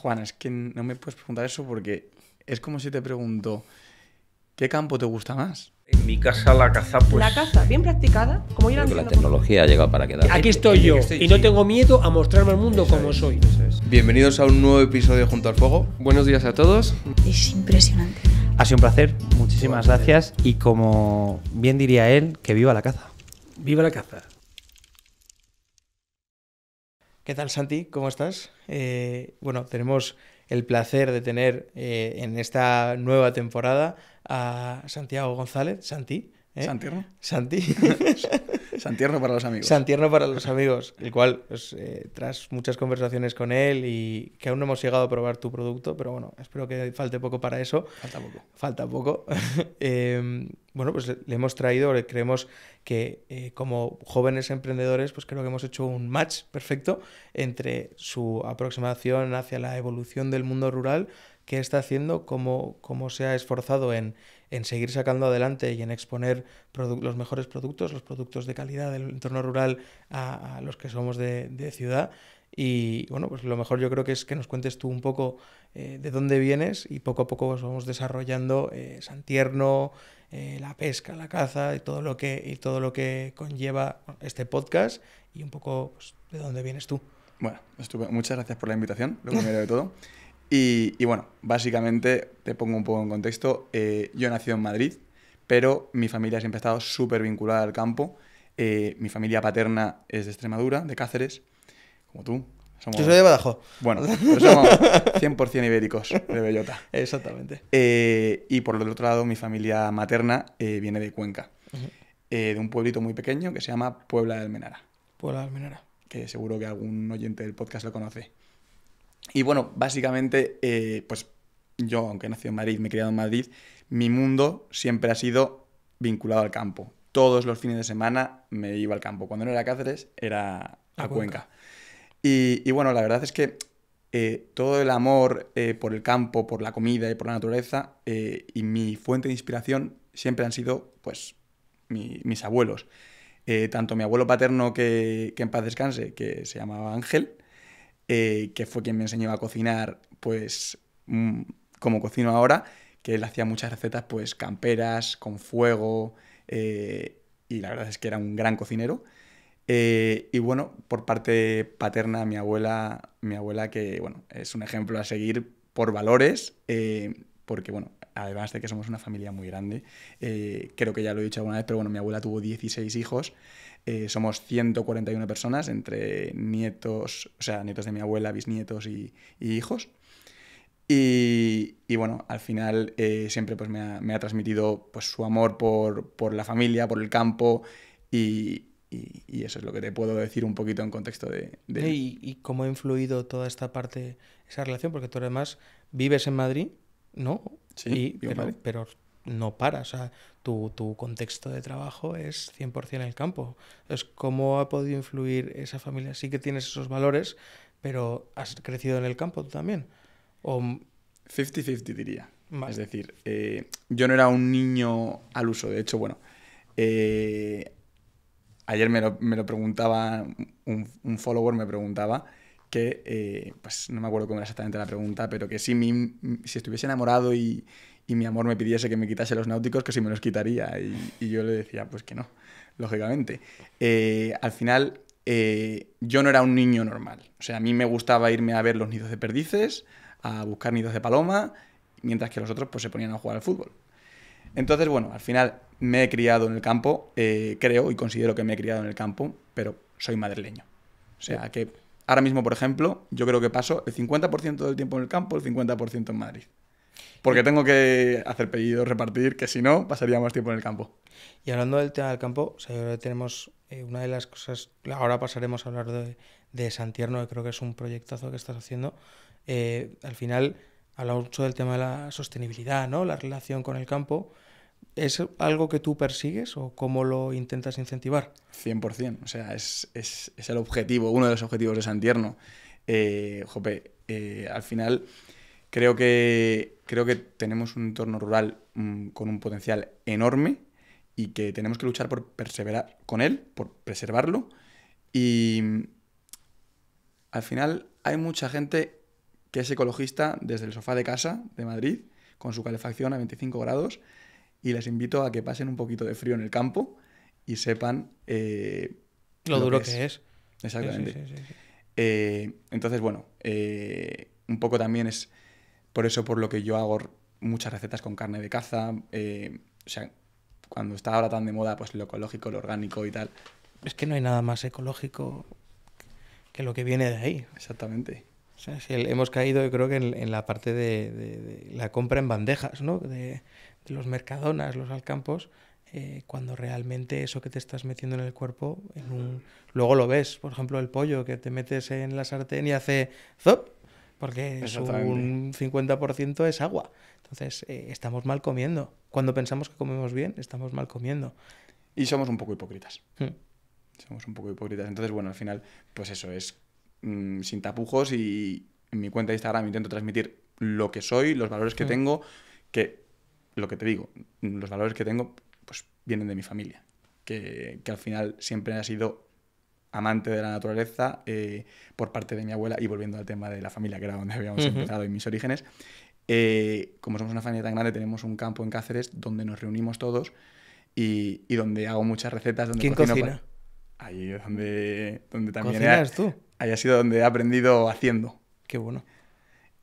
Juan, es que no me puedes preguntar eso porque es como si te pregunto, ¿qué campo te gusta más? En mi casa la caza, pues... La caza, bien practicada, como yo la, la tecnología ha llegado para quedar. Aquí estoy yo y no tengo miedo a mostrarme al mundo como soy. Bienvenidos a un nuevo episodio de Junto al Fuego. Buenos días a todos. Es impresionante. Ha sido un placer, muchísimas gracias y como bien diría él, que viva la caza. Viva la caza. ¿Qué tal, Santi? ¿Cómo estás? Eh, bueno, tenemos el placer de tener eh, en esta nueva temporada a Santiago González. Santi, ¿Eh? ¿Santierno? Santierno para los amigos. Santierno para los amigos, el cual, pues, eh, tras muchas conversaciones con él y que aún no hemos llegado a probar tu producto, pero bueno, espero que falte poco para eso. Falta poco. Falta poco. Em, bueno, pues le hemos traído, creemos que eh, como jóvenes emprendedores, pues creo que hemos hecho un match perfecto entre su aproximación hacia la evolución del mundo rural, que está haciendo, como cómo se ha esforzado en en seguir sacando adelante y en exponer los mejores productos, los productos de calidad del entorno rural a, los que somos de, ciudad. Y bueno, pues lo mejor yo creo que es que nos cuentes tú un poco eh, de dónde vienes y poco a poco vamos desarrollando eh, Santierno, eh, la pesca, la caza y todo lo que, y todo lo que conlleva este podcast y un poco pues, de dónde vienes tú. Bueno, estupendo. Muchas gracias por la invitación, lo primero de todo. Y, bueno, básicamente, te pongo un poco en contexto, eh, yo he nacido en Madrid, pero mi familia siempre ha estado súper vinculada al campo. Eh, mi familia paterna es de Extremadura, de Cáceres, como tú. Somos... Yo soy de Badajoz. Bueno, pero somos 100% ibéricos de Bellota. Exactamente. Eh, y por el otro lado, mi familia materna viene de Cuenca, de un pueblito muy pequeño que se llama Puebla de Almenara. Puebla de Almenara. Que seguro que algún oyente del podcast lo conoce. Y bueno, básicamente, eh, pues yo, aunque nací en Madrid, me he criado en Madrid, mi mundo siempre ha sido vinculado al campo. Todos los fines de semana me iba al campo. Cuando no era Cáceres, era a, Cuenca. Y, bueno, la verdad es que eh, todo el amor eh, por el campo, por la comida y por la naturaleza y mi fuente de inspiración siempre han sido, pues, mis abuelos. tanto mi abuelo paterno, que, que en paz descanse, que se llamaba Ángel, eh, que fue quien me enseñó a cocinar, pues mm, como cocino ahora, que él hacía muchas recetas, pues camperas, con fuego, eh, y la verdad es que era un gran cocinero. Eh, y bueno, por parte paterna, mi abuela, mi abuela que bueno, es un ejemplo a seguir por valores, porque bueno, además de que somos una familia muy grande, creo que ya lo he dicho alguna vez, pero bueno, mi abuela tuvo 16 hijos. Eh, somos 141 personas entre nietos, o sea, nietos de mi abuela, bisnietos y, hijos. Y, bueno, al final eh, siempre pues me, ha, transmitido pues, su amor por, la familia, por el campo y, eso es lo que te puedo decir un poquito en contexto de... ¿Y, cómo ha influido toda esta parte, esa relación? Porque tú además vives en Madrid, ¿no? Sí, pero no para. O sea, tu, contexto de trabajo es 100% en el campo. Es cómo ha podido influir esa familia. Sí que tienes esos valores, pero has crecido en el campo tú también. 50-50 diría. Es decir, eh, yo no era un niño al uso. De hecho, bueno, eh, ayer me lo, me preguntaba, un, un, follower me preguntaba que, eh, pues no me acuerdo cómo era exactamente la pregunta, pero que si, mi, si estuviese enamorado y, y mi amor me pidiese que me quitase los náuticos, que si me los quitaría. Y, yo le decía, pues que no, lógicamente. Eh, al final, eh, yo no era un niño normal. O sea, a mí me gustaba irme a ver los nidos de perdices, a buscar nidos de paloma, mientras que los otros pues, se ponían a jugar al fútbol. Entonces, bueno, al final me he criado en el campo, eh, creo y considero que me he criado en el campo, pero soy madrileño. O sea, que ahora mismo, por ejemplo, yo creo que paso el 50% del tiempo en el campo, el 50% en Madrid. Porque tengo que hacer pedidos, repartir, que si no, pasaría más tiempo en el campo. Y hablando del tema del campo, ahora tenemos eh, una de las cosas, ahora pasaremos a hablar de, Santierno, que creo que es un proyectazo que estás haciendo. Eh, al final, hablamos mucho del tema de la sostenibilidad, ¿no? La relación con el campo. ¿Es algo que tú persigues o cómo lo intentas incentivar? 100%, o sea, es, es, es el objetivo, uno de los objetivos de Santierno. Eh, jope, eh, al final Creo que, creo que tenemos un entorno rural mm, con un potencial enorme y que tenemos que luchar por perseverar con él, por preservarlo. Y mm, al final hay mucha gente que es ecologista desde el sofá de casa de Madrid, con su calefacción a 25 grados, y les invito a que pasen un poquito de frío en el campo y sepan eh, lo, duro que es. Exactamente. Eh, entonces, bueno, eh, un poco también es por eso, por lo que yo hago muchas recetas con carne de caza, eh, o sea, cuando está ahora tan de moda, pues lo ecológico, lo orgánico y tal. Es que no hay nada más ecológico que lo que viene de ahí. Exactamente. hemos caído, yo creo que en, la parte de, la compra en bandejas, ¿no? De, los mercadonas, los alcampos, eh, cuando realmente eso que te estás metiendo en el cuerpo, en luego lo ves, por ejemplo, el pollo que te metes en la sartén y hace ¡zop! porque un 50% es agua. Entonces, eh, estamos mal comiendo. Cuando pensamos que comemos bien, estamos mal comiendo. Y somos un poco hipócritas. Hmm. Somos un poco hipócritas. Entonces, bueno, al final, pues eso, es mm, sin tapujos y en mi cuenta de Instagram intento transmitir lo que soy, los valores que hmm. tengo, que, lo que te digo, los valores que tengo, pues vienen de mi familia. Que, que al final siempre ha sido amante de la naturaleza eh, por parte de mi abuela y volviendo al tema de la familia, que era donde habíamos empezado y mis orígenes. Eh, como somos una familia tan grande, tenemos un campo en Cáceres donde nos reunimos todos y, donde hago muchas recetas. Donde ¿Quién cocina? Ahí donde, donde también... tú? Ahí sido donde he aprendido haciendo. Qué bueno.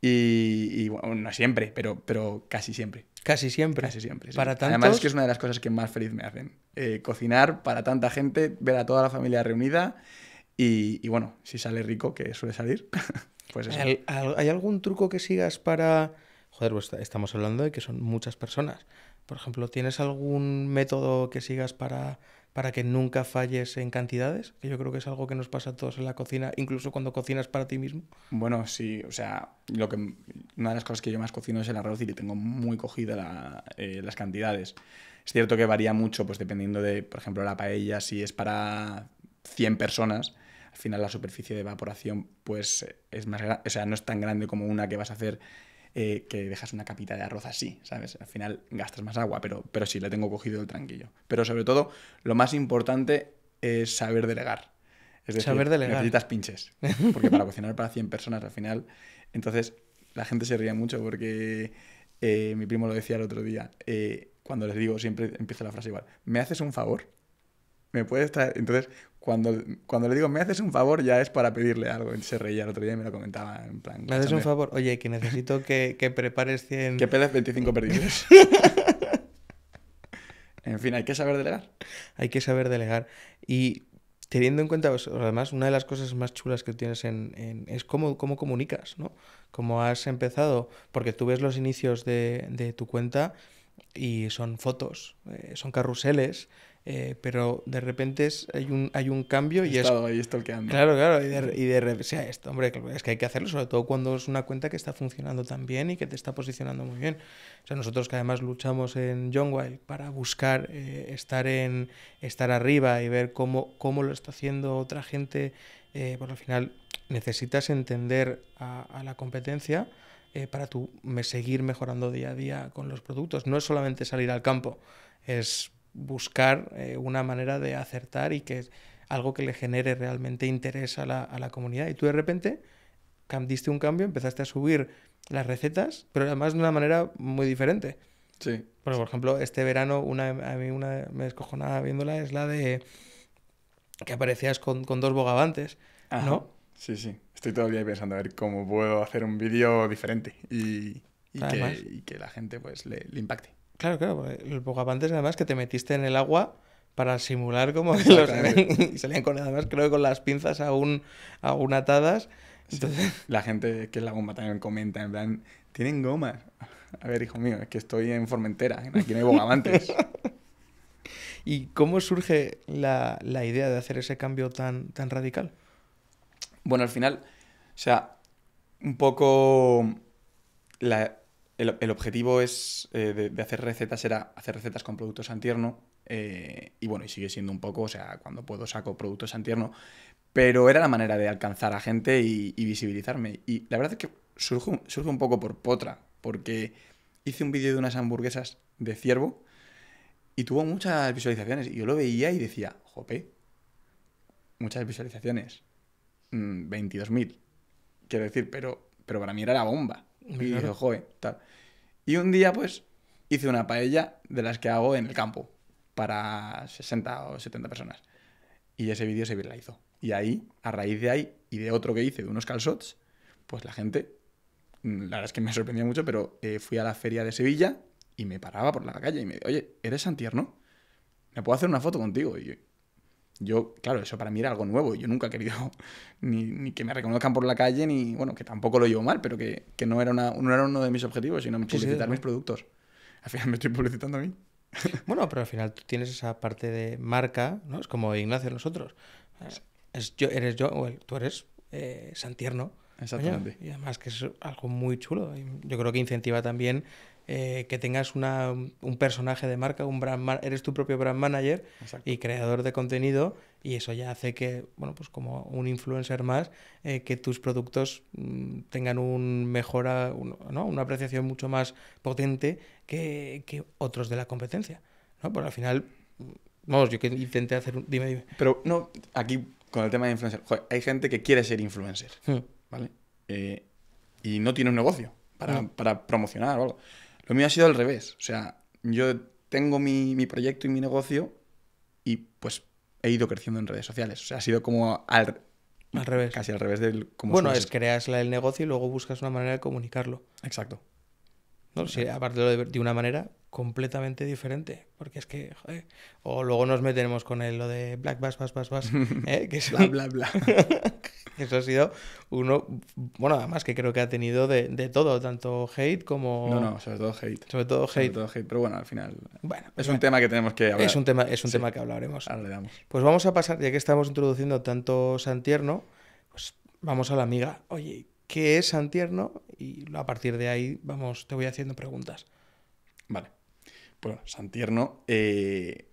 Y, bueno, no siempre, pero, pero casi siempre. Casi siempre. Casi siempre. Para Además es que es una de las cosas que más feliz me hacen. Eh, cocinar para tanta gente, ver a toda la familia reunida y, bueno, si sale rico, que suele salir, pues eso. ¿Hay, algún truco que sigas para... Joder, pues estamos hablando de que son muchas personas. Por ejemplo, ¿tienes algún método que sigas para para que nunca falles en cantidades, que yo creo que es algo que nos pasa a todos en la cocina, incluso cuando cocinas para ti mismo. Bueno, sí, o sea, lo que, una de las cosas que yo más cocino es el arroz y le tengo muy cogida eh, las cantidades. Es cierto que varía mucho, pues dependiendo de, por ejemplo, la paella, si es para 100 personas, al final la superficie de evaporación pues es más o sea, no es tan grande como una que vas a hacer eh, que dejas una capita de arroz así, ¿sabes? Al final gastas más agua, pero, pero sí, le tengo cogido el tranquillo. Pero sobre todo, lo más importante es saber delegar. Es decir, saber delegar. necesitas pinches. Porque para cocinar para 100 personas al final. Entonces, la gente se ríe mucho porque eh, mi primo lo decía el otro día. Eh, cuando les digo, siempre empieza la frase igual: ¿me haces un favor? ¿Me puedes traer? Entonces, cuando, cuando le digo, me haces un favor, ya es para pedirle algo. se reía el otro día y me lo comentaba en plan... Me haces un favor, oye, que necesito que, que prepares 100... Que pedas 25 perdidos. en fin, hay que saber delegar. Hay que saber delegar. Y teniendo en cuenta, además, una de las cosas más chulas que tienes es cómo, cómo, comunicas, ¿no? Cómo has empezado, porque tú ves los inicios de, tu cuenta y son fotos, eh, son carruseles, eh, pero de repente hay, un, hay un cambio y estado es... Claro, claro, y de, y de sea, esto, hombre, es que hay que hacerlo, sobre todo cuando es una cuenta que está funcionando tan bien y que te está posicionando muy bien. O sea, nosotros que además luchamos en John Wild para buscar eh, estar, en, estar arriba y ver cómo, cómo lo está haciendo otra gente, eh, por pues lo final necesitas entender a, la competencia para tú me seguir mejorando día a día con los productos. No es solamente salir al campo, es buscar eh, una manera de acertar y que es algo que le genere realmente interés a la, comunidad. Y tú de repente diste un cambio, empezaste a subir las recetas, pero además de una manera muy diferente. Sí. por ejemplo, este verano una, a mí una me descojonaba viéndola es la de que aparecías con, dos bogavantes, ¿no? Sí, sí. Estoy todavía pensando a ver cómo puedo hacer un vídeo diferente y, y, que, la gente pues le impacte. Claro, claro. El nada además que te metiste en el agua para simular como que salían con además creo que con las pinzas aún, aún atadas. Entonces... La gente que es la bomba también comenta, en plan, ¿tienen gomas? A ver, hijo mío, es que estoy en Formentera, aquí no hay bogavantes. ¿Y cómo surge la, la, idea de hacer ese cambio tan, tan radical? Bueno, al final, o sea, un poco la, el, objetivo es, eh, de, hacer recetas era hacer recetas con productos antierno. Eh, y bueno, y sigue siendo un poco, o sea, cuando puedo saco productos antierno. Pero era la manera de alcanzar a gente y, visibilizarme. Y la verdad es que surge, un poco por potra, porque hice un vídeo de unas hamburguesas de ciervo y tuvo muchas visualizaciones. Y yo lo veía y decía, jope, muchas visualizaciones. 22.000. Mm, Quiero decir, pero, pero para mí era la bomba. Y tal. Y un día, pues, hice una paella de las que hago en el campo para 60 o 70 personas. Y ese vídeo se hizo. Y ahí, a raíz de ahí y de otro que hice, de unos calzots, pues la gente, mm, la verdad es que me sorprendía mucho, pero eh, fui a la feria de Sevilla y me paraba por la calle y me dijo, oye, ¿eres Santierno? ¿Me puedo hacer una foto contigo? Y yo, claro, eso para mí era algo nuevo. Yo nunca he querido ni, que me reconozcan por la calle, ni, bueno, que tampoco lo llevo mal, pero que, no, era una, era uno de mis objetivos, sino publicitar mis productos. Al final me estoy publicitando a mí. Bueno, pero al final tú tienes esa parte de marca, ¿no? Es como Ignacio nosotros. Eh, yo, eres yo, o tú eres eh, Santierno. Exactamente. y además que es algo muy chulo. Yo creo que incentiva también eh, que tengas una, un personaje de marca, un brand eres tu propio brand manager y creador de contenido y eso ya hace que, bueno, pues como un influencer más, eh, que tus productos mm, tengan un mejora, ¿no? una apreciación mucho más potente que, otros de la competencia, ¿no? Pues al final, mm, vamos, yo que intenté hacer un... Dime, dime. Pero no, aquí con el tema de influencer, hay gente que quiere ser influencer, hmm. ¿vale? Eh, y no tiene un negocio para, hmm. para promocionar o algo. Lo mío ha sido al revés. O sea, yo tengo mi, mi proyecto y mi negocio y pues he ido creciendo en redes sociales. O sea, ha sido como al, al revés. Casi al revés del... Como bueno, es creas el negocio y luego buscas una manera de comunicarlo. Exacto. Sí, aparte de, de una manera completamente diferente, porque es que, joder, o luego nos metemos con el, lo de Black Bass, Bass, Bass, ¿eh? que es bla, bla, bla. Eso ha sido uno, bueno, además que creo que ha tenido de, de todo, tanto hate como... No, no, sobre todo hate. Sobre todo hate. pero bueno, al final... Bueno, es un tema que tenemos que hablar. Es un tema, es un tema que hablaremos. Ahora le damos. Pues vamos a pasar, ya que estamos introduciendo tanto Santierno, pues vamos a la amiga. Oye, qué es Santierno y a partir de ahí vamos, te voy haciendo preguntas. Vale. Pues bueno, Santierno eh,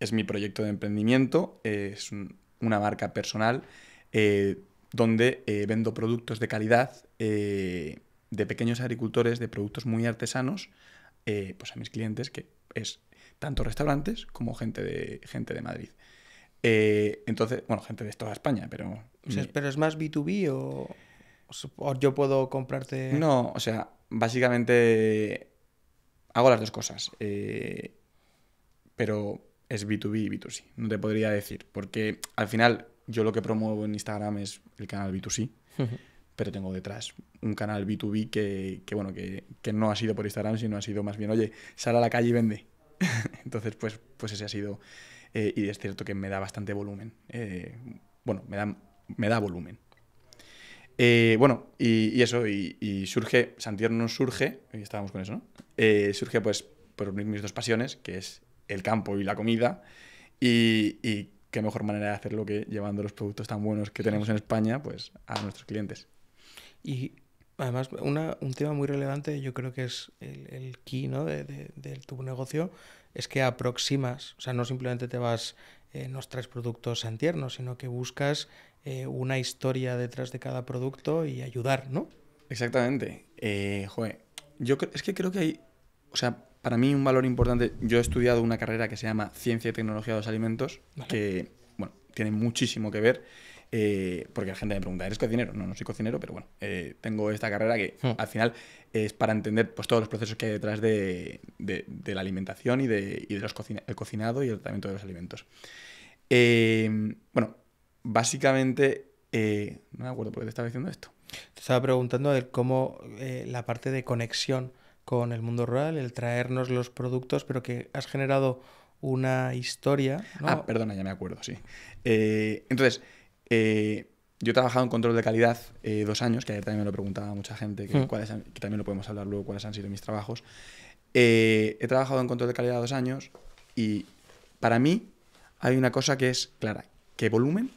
es mi proyecto de emprendimiento, es una marca personal eh, donde eh, vendo productos de calidad de pequeños agricultores, de productos muy artesanos, pues a mis clientes, que es tanto restaurantes como gente de, gente de Madrid. entonces, bueno, gente de toda España, pero... ¿Pero es más B2B o...? yo puedo comprarte...? No, o sea, básicamente hago las dos cosas. Eh, pero es B2B y B2C. No te podría decir. Porque al final yo lo que promuevo en Instagram es el canal B2C. pero tengo detrás un canal B2B que, bueno, que, no ha sido por Instagram, sino ha sido más bien, oye, sale a la calle y vende. Entonces, pues, pues ese ha sido... Eh, y es cierto que me da bastante volumen. Eh, bueno, me da, me da volumen. Eh, bueno, y, eso, y, surge, Santiago surge, y estábamos con eso, ¿no? Eh, surge pues por unir mis dos pasiones, que es el campo y la comida, y, qué mejor manera de hacerlo que llevando los productos tan buenos que tenemos en España pues a nuestros clientes. Y además, un tema muy relevante, yo creo que es el, key ¿no? de, tu negocio, es que aproximas, o sea, no simplemente te vas eh, nos traes productos Santiernos, sino que buscas eh, una historia detrás de cada producto y ayudar, ¿no? Exactamente. Eh, joder, yo es que creo que hay, o sea, para mí un valor importante, yo he estudiado una carrera que se llama Ciencia y Tecnología de los Alimentos, que, bueno, tiene muchísimo que ver. Eh, porque la gente me pregunta, ¿eres cocinero? No, no soy cocinero, pero bueno, tengo esta carrera que hmm. al final es para entender pues, todos los procesos que hay detrás de, la alimentación y, de, los cocinado y el tratamiento de los alimentos. bueno, básicamente, eh, no me acuerdo por qué te estaba diciendo esto. Te estaba preguntando de cómo eh, la parte de conexión con el mundo rural, el traernos los productos, pero que has generado una historia. Ah, perdona, ya me acuerdo, sí. Eh, entonces, yo he trabajado en control de calidad dos años, que ayer también me lo preguntaba mucha gente, que, hmm. que también lo podemos hablar luego, cuáles han sido mis trabajos. he trabajado en control de calidad dos años y para mí hay una cosa que es clara, que volumen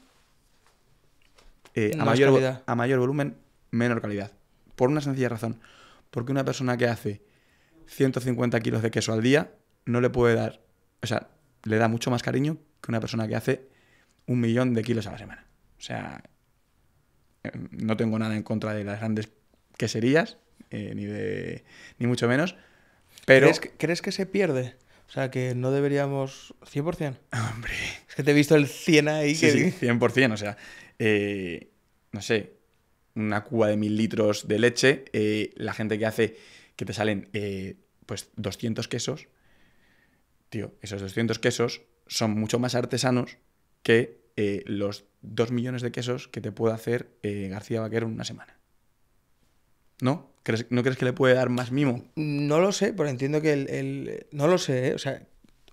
eh, a, mayor, a mayor volumen, menor calidad. Por una sencilla razón. Porque una persona que hace 150 kilos de queso al día no le puede dar, o sea, le da mucho más cariño que una persona que hace un millón de kilos a la semana. O sea, eh, no tengo nada en contra de las grandes queserías, eh, ni, de, ni mucho menos. Pero... ¿Crees, que, se pierde? O sea, que no deberíamos... ¿100%? Hombre. Es que te he visto el 100 ahí. sí, 100%. O sea, eh, no sé, una cuba de mil litros de leche, eh, la gente que hace que te salen eh, pues 200 quesos, tío, esos 200 quesos son mucho más artesanos que los 2 millones de quesos que te puede hacer García Vaquero en una semana. ¿No? ¿Crees, ¿No crees que le puede dar más mimo? No lo sé, pero entiendo que el... no lo sé, o sea,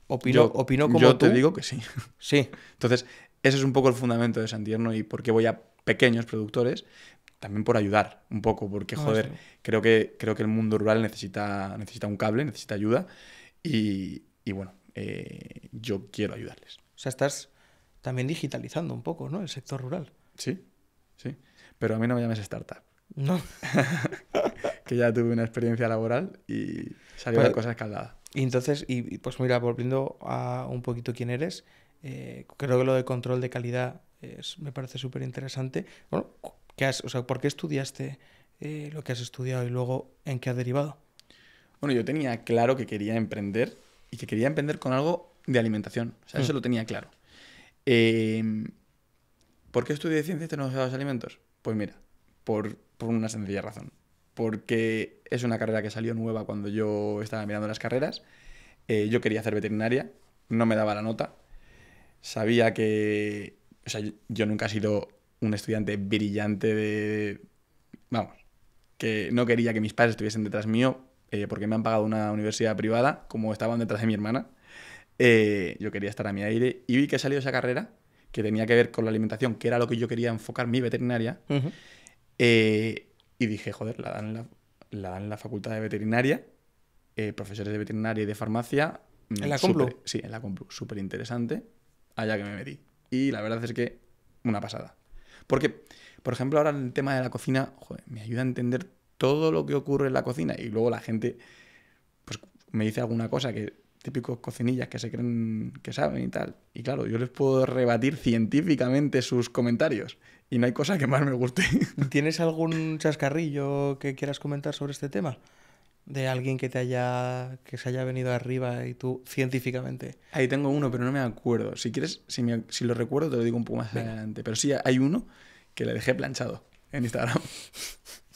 opino, opino como yo te digo que sí. Sí. Entonces, ese es un poco el fundamento de Santierno y por qué voy a pequeños productores, también por ayudar un poco, porque ah, joder, creo, que, creo que el mundo rural necesita, necesita un cable, necesita ayuda y, bueno, eh, yo quiero ayudarles. O sea, estás también digitalizando un poco, ¿no? El sector rural. Sí, sí. Pero a mí no me llames startup. No. que ya tuve una experiencia laboral y salió la pues, cosa escaldada. Y entonces, y pues mira, volviendo a un poquito quién eres, eh, creo que lo de control de calidad eh, me parece súper interesante. Bueno, ¿por qué estudiaste eh, lo que has estudiado y luego en qué has derivado? Bueno, yo tenía claro que quería emprender y que quería emprender con algo de alimentación. eso mm. lo tenía claro. Em, ¿Por qué estudié ciencias y de los alimentos? Pues mira, por, una sencilla razón. Porque es una carrera que salió nueva cuando yo estaba mirando las carreras. yo quería hacer veterinaria, no me daba la nota, sabía que, o sea, yo nunca he sido un estudiante brillante de, vamos, que no quería que mis padres estuviesen detrás mío eh, porque me han pagado una universidad privada, como estaban detrás de mi hermana. Eh, yo quería estar a mi aire y vi que ha salido esa carrera que tenía que ver con la alimentación, que era lo que yo quería enfocar mi veterinaria. Eh, y dije, joder, la dan en la, dan la facultad de veterinaria, profesores de veterinaria y de farmacia. ¿En la Complu? sí, en la Complu, súper interesante allá que me metí. Y la verdad es que una pasada. Porque, por ejemplo, ahora el tema de la cocina, me ayuda a entender todo lo que ocurre en la cocina. Y luego la gente pues, me dice alguna cosa que típicos cocinillas que se creen que saben y tal. Y claro, yo les puedo rebatir científicamente sus comentarios. Y no hay cosa que más me guste. ¿Tienes algún chascarrillo que quieras comentar sobre este tema? de alguien que te haya que se haya venido arriba y tú científicamente. Ahí tengo uno, pero no me acuerdo. Si quieres, si, si lo recuerdo te lo digo un poco más adelante, pero sí hay uno que le dejé planchado en Instagram.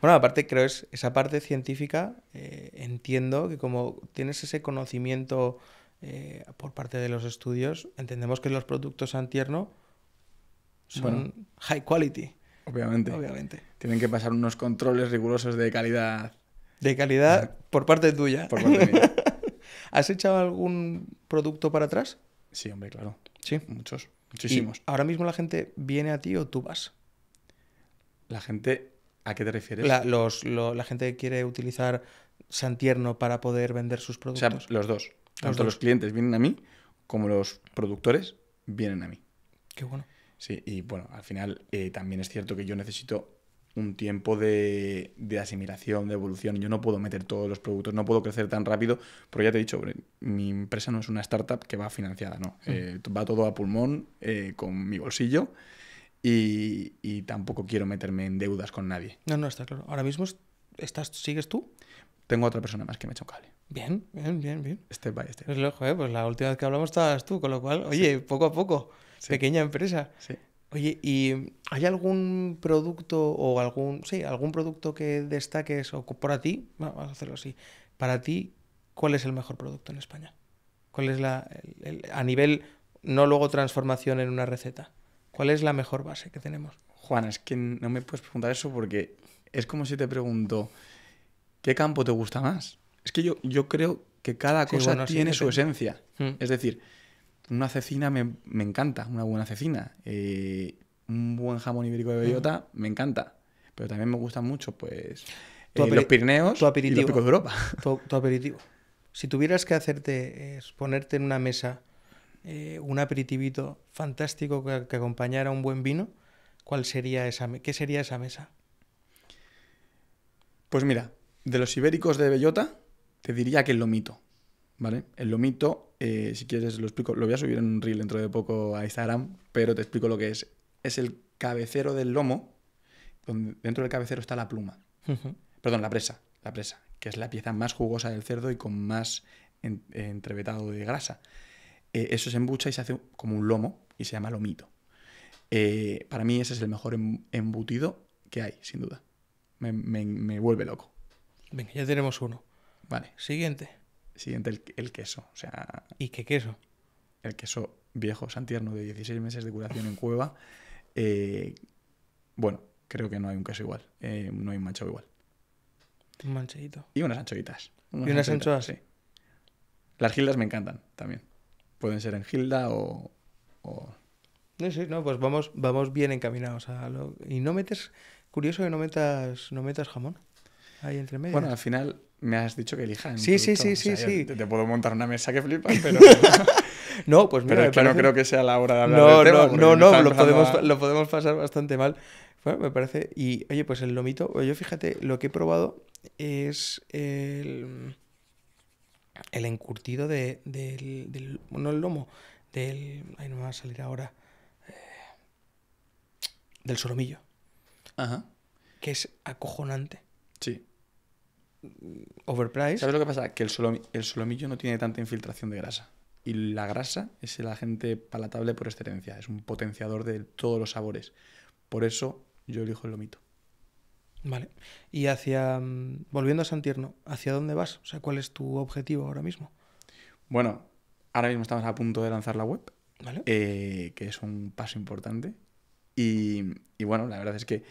Bueno, aparte creo es esa parte científica eh, entiendo que como tienes ese conocimiento eh, por parte de los estudios, entendemos que los productos antierno son high quality. Obviamente. Obviamente. Tienen que pasar unos controles rigurosos de calidad de calidad por parte tuya. ¿Has echado algún producto para atrás? Sí, hombre, claro. Sí. Muchos, muchísimos. ¿Ahora mismo la gente viene a ti o tú vas? La gente, ¿a qué te refieres? La, gente quiere utilizar Santierno para poder vender sus productos. los dos. Tanto los clientes vienen a mí como los productores vienen a mí. Qué bueno. Sí, y bueno, al final eh, también es cierto que yo necesito un tiempo de, asimilación, de evolución. Yo no puedo meter todos los productos, no puedo crecer tan rápido, pero ya te he dicho, mi empresa no es una startup que va financiada, no. Eh, va todo a pulmón eh, con mi bolsillo y, tampoco quiero meterme en deudas con nadie. No, no, está claro. Ahora mismo estás, sigues tú. Tengo otra persona más que me echa cable. Bien, bien, bien, bien. Step by step. Es ¿eh? pues la última vez que hablamos estabas tú, con lo cual, oye, poco a poco, pequeña empresa. Sí. Oye, ¿y hay algún producto o algún, sí, algún producto que destaques o para ti, vamos a hacerlo así, para ti, ¿cuál es el mejor producto en España? ¿Cuál es la, a nivel, no luego transformación en una receta, cuál es la mejor base que tenemos? Juan, es que no me puedes preguntar eso porque es como si te pregunto, ¿qué campo te gusta más? Es que yo, yo creo que cada cosa tiene su esencia. Mm. Es decir, una cecina me, encanta, una buena cecina. Eh, un buen jamón ibérico de bellota me encanta. Pero también me gustan mucho, pues, eh, los Pirineos tu aperitivo, y de Europa. Tu, aperitivo. Si tuvieras que hacerte, ponerte en una mesa eh, un aperitivito fantástico que, que, acompañara un buen vino, ¿cuál sería esa, ¿qué sería esa mesa? Pues mira, de los ibéricos de bellota, te diría que el lomito, ¿vale? El lomito eh, si quieres lo explico, lo voy a subir en un reel dentro de poco a Instagram, pero te explico lo que es. Es el cabecero del lomo, donde dentro del cabecero está la pluma. Perdón, la presa, la presa, que es la pieza más jugosa del cerdo y con más entrevetado de grasa. Eh, eso se embucha y se hace como un lomo y se llama lomito. Eh, para mí ese es el mejor em, embutido que hay, sin duda. Me, me vuelve loco. Venga, ya tenemos uno. Vale. Siguiente. Siguiente, el, el, queso. O sea, ¿Y qué queso? El queso viejo, santierno, de 16 meses de curación en cueva. Eh, bueno, creo que no hay un queso igual. Eh, no hay un manchado igual. Un manchadito. Y unas anchoitas. ¿Y unas anchoas? Sí. Las gildas me encantan también. Pueden ser en gilda o, o... Sí, sí, no, pues vamos, vamos bien encaminados a lo... Y no metes... Curioso que no metas, no metas jamón ahí entre medio. Bueno, al final me has dicho que elijan. Sí, sí, sí, sí, sí. Te, puedo montar una mesa que flipas, pero. no, pues mira. Pero es no creo que sea la hora de hablar no, No, no, no, lo podemos, lo podemos pasar bastante mal. Bueno, me parece. Y oye, pues el lomito, yo fíjate, lo que he probado es el, el encurtido de, del, No el lomo, del. ahí no me va a salir ahora. Eh, del solomillo Ajá. Que es acojonante. Sí overpriced. ¿Sabes lo que pasa? Que el, solomillo, no tiene tanta infiltración de grasa. Y la grasa es el agente palatable por excelencia. Es un potenciador de todos los sabores. Por eso yo elijo el lomito. Vale. Y hacia. Mm, volviendo a Santierno, ¿hacia dónde vas? O sea, ¿cuál es tu objetivo ahora mismo? Bueno, ahora mismo estamos a punto de lanzar la web. Vale. Eh, que es un paso importante. Y, y, bueno, la verdad es que,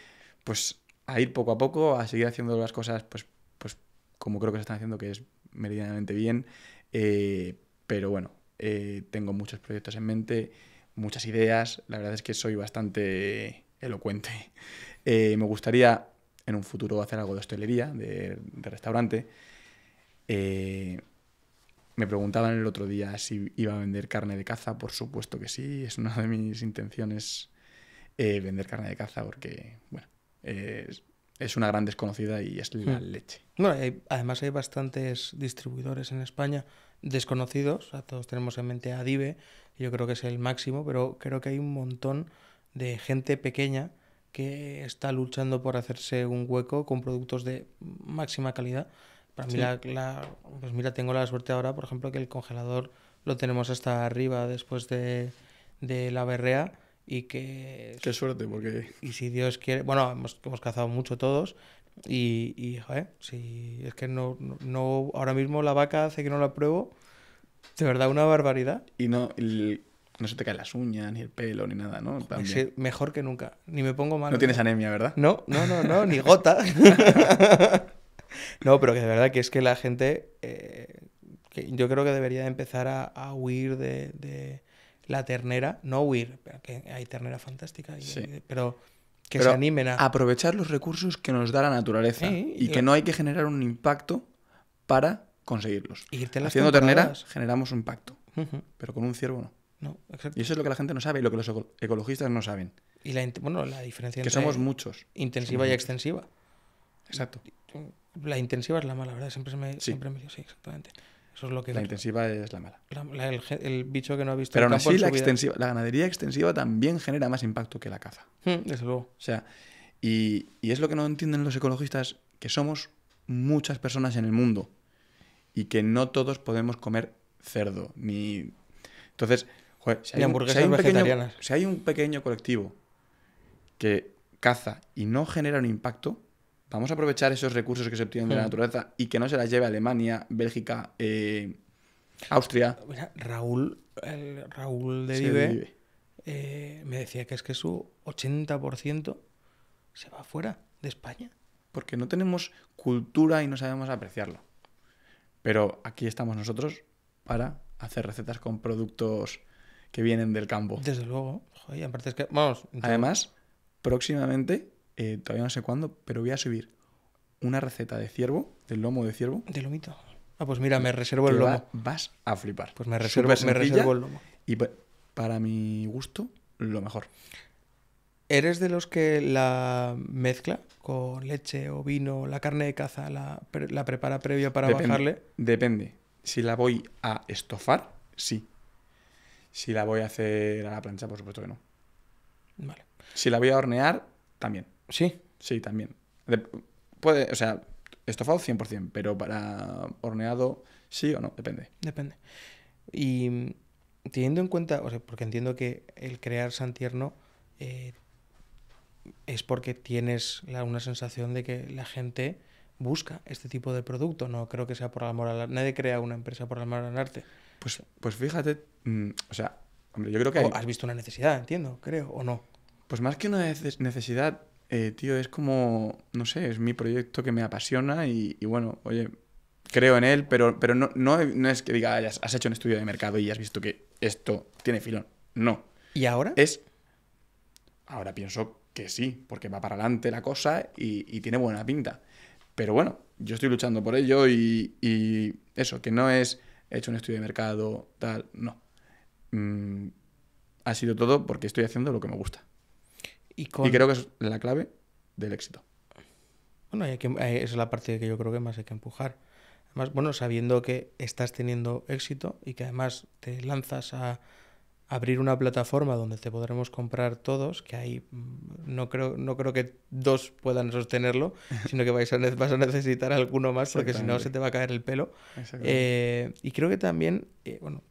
pues, a ir poco a poco, a seguir haciendo las cosas, pues, como creo que se están haciendo, que es meridianamente bien. Eh, pero bueno, eh, tengo muchos proyectos en mente, muchas ideas. La verdad es que soy bastante elocuente. Eh, me gustaría en un futuro hacer algo de hostelería, de, restaurante. me preguntaban el otro día si iba a vender carne de caza. Por supuesto que sí, es una de mis intenciones vender carne de caza porque, bueno, eh, es una gran desconocida y es la hmm. leche. además hay bastantes distribuidores en España desconocidos, o todos tenemos en mente a Dive, yo creo que es el máximo, pero creo que hay un montón de gente pequeña que está luchando por hacerse un hueco con productos de máxima calidad. Para mí, la, pues mira, tengo la suerte ahora, por ejemplo, que el congelador lo tenemos hasta arriba después de, de la berrea y que... Qué suerte, porque... Y si Dios quiere... Bueno, hemos, hemos cazado mucho todos y, y joder, si es que no, Ahora mismo la vaca hace que no la pruebo. De verdad, una barbaridad. Y no, no se te caen las uñas, ni el pelo, ni nada, ¿no? mejor que nunca. Ni me pongo mal. No tienes anemia, ¿verdad? No, no, no, no ni gota. no, pero que de verdad que es que la gente... Eh, yo creo que debería empezar a, huir de la ternera, no huir, que hay ternera fantástica, pero que se animen a... Aprovechar los recursos que nos da la naturaleza y, que eh, no hay que generar un impacto para conseguirlos. Haciendo ternera generamos un impacto, pero con un ciervo no. Y eso es lo que la gente no sabe y lo que los ecologistas no saben. Y la, bueno, la diferencia que somos muchos. Intensiva y extensiva. Exacto. La intensiva es la mala, ¿verdad? Siempre me... Siempre sí, exactamente. Eso es lo que la intensiva es la mala. el, bicho que no ha visto. Pero aún así, la, extensiva, la ganadería extensiva también genera más impacto que la caza. Hmm, desde luego. O sea, y, es lo que no entienden los ecologistas, que somos muchas personas en el mundo y que no todos podemos comer cerdo. Ni... Entonces, si hay un pequeño colectivo que caza y no genera un impacto, vamos a aprovechar esos recursos que se obtienen de la hmm. naturaleza y que no se las lleve Alemania, Bélgica, eh, Austria. Mira, Raúl, Raúl de Vive, eh, me decía que es que su 80% se va fuera de España. Porque no tenemos cultura y no sabemos apreciarlo. Pero aquí estamos nosotros para hacer recetas con productos que vienen del campo. Desde luego. Joder, aparte que, vamos. Además, próximamente eh, todavía no sé cuándo, pero voy a subir una receta de ciervo, del lomo de ciervo. De lomito. Ah, pues mira, me reservo el lomo. vas a flipar. Pues me reservo, me reservo el lomo. Y para mi gusto, lo mejor. ¿Eres de los que la mezcla con leche o vino, la carne de caza, la, prepara previa para bajarle? Depende. Si la voy a estofar, sí. Si la voy a hacer a la plancha, por supuesto que no. Vale. Si la voy a hornear, también. Sí. Sí, también. puede, o sea, estofado 100%, pero para horneado sí o no, depende. Depende. Y mm, teniendo en cuenta, o sea, porque entiendo que el crear Santierno eh, es porque tienes una sensación de que la gente busca este tipo de producto, no creo que sea por amor al arte nadie crea una empresa por amor al arte. Pues, pues fíjate, mm, o sea, hombre, yo creo que... Has visto una necesidad, entiendo, creo, o no. Pues más que una necesidad, eh, tío, es como, no sé, es mi proyecto que me apasiona y, bueno, oye, creo en él, pero, pero no, no, es que diga, has hecho un estudio de mercado y has visto que esto tiene filón. No. ¿Y ahora? Es. Ahora pienso que sí, porque va para adelante la cosa y, tiene buena pinta. Pero bueno, yo estoy luchando por ello y, eso, que no es he hecho un estudio de mercado, tal, no. Mm, ha sido todo porque estoy haciendo lo que me gusta. Y, creo que es la clave del éxito. Bueno, hay que, esa es la parte que yo creo que más hay que empujar. Además, bueno, sabiendo que estás teniendo éxito y que además te lanzas a abrir una plataforma donde te podremos comprar todos, que ahí mm, no creo, no creo que dos puedan sostenerlo, sino que vais a, vas a necesitar alguno más porque si no se te va a caer el pelo. Eh, y creo que también, eh, bueno,